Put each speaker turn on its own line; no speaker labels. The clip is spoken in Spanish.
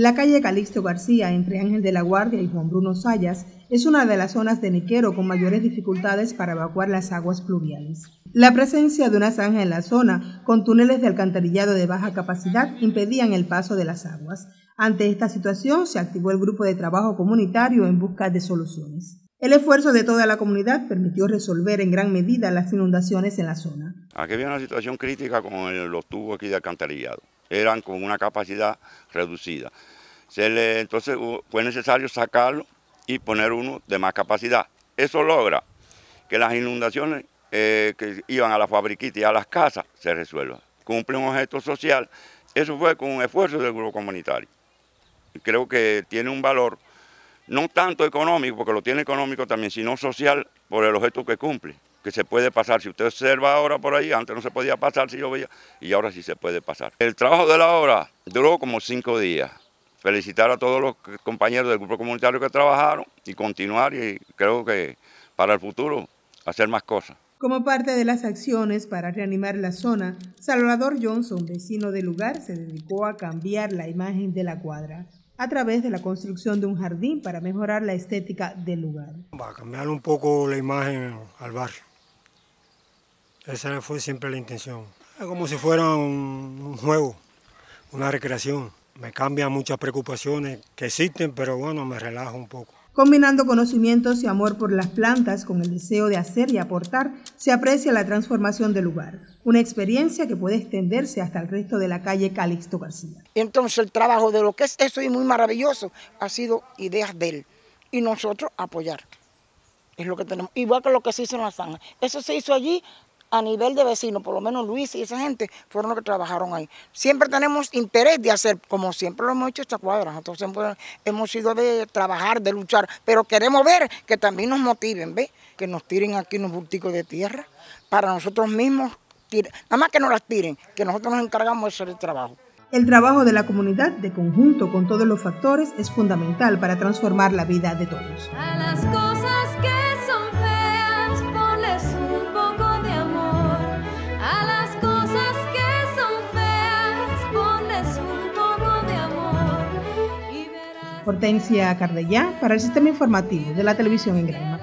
La calle Calixto García, entre Ángel de la Guardia y Juan Bruno Sayas, es una de las zonas de Niquero con mayores dificultades para evacuar las aguas pluviales. La presencia de una zanja en la zona, con túneles de alcantarillado de baja capacidad, impedían el paso de las aguas. Ante esta situación, se activó el grupo de trabajo comunitario en busca de soluciones. El esfuerzo de toda la comunidad permitió resolver en gran medida las inundaciones en la zona.
Aquí había una situación crítica con los tubos aquí de alcantarillado eran con una capacidad reducida. entonces fue necesario sacarlo y poner uno de más capacidad. Eso logra que las inundaciones eh, que iban a la fabriquita y a las casas se resuelvan. Cumple un objeto social. Eso fue con un esfuerzo del grupo comunitario. Creo que tiene un valor, no tanto económico, porque lo tiene económico también, sino social por el objeto que cumple que se puede pasar. Si usted observa ahora por ahí, antes no se podía pasar si veía y ahora sí se puede pasar. El trabajo de la obra duró como cinco días. Felicitar a todos los compañeros del grupo comunitario que trabajaron y continuar y creo que para el futuro hacer más cosas.
Como parte de las acciones para reanimar la zona, Salvador Johnson, vecino del lugar, se dedicó a cambiar la imagen de la cuadra a través de la construcción de un jardín para mejorar la estética del
lugar. Va a cambiar un poco la imagen al barrio. Esa fue siempre la intención. Es como si fuera un, juego, una recreación. Me cambian muchas preocupaciones que existen, pero bueno, me relajo un poco.
Combinando conocimientos y amor por las plantas con el deseo de hacer y aportar, se aprecia la transformación del lugar, una experiencia que puede extenderse hasta el resto de la calle Calixto García.
Entonces el trabajo de lo que es eso y muy maravilloso ha sido ideas de él y nosotros apoyar. Es lo que tenemos. Igual que lo que se hizo en la zanja. Eso se hizo allí a nivel de vecinos, por lo menos Luis y esa gente fueron los que trabajaron ahí. Siempre tenemos interés de hacer, como siempre lo hemos hecho estas cuadras, nosotros hemos sido de trabajar, de luchar, pero queremos ver que también nos motiven, ve Que nos tiren aquí unos bulticos de tierra para nosotros mismos, nada más que nos las tiren, que nosotros nos encargamos de hacer el trabajo.
El trabajo de la comunidad de conjunto con todos los factores es fundamental para transformar la vida de todos.
las cosas que
Hortensia Cardellá para el Sistema Informativo de la Televisión en Granma.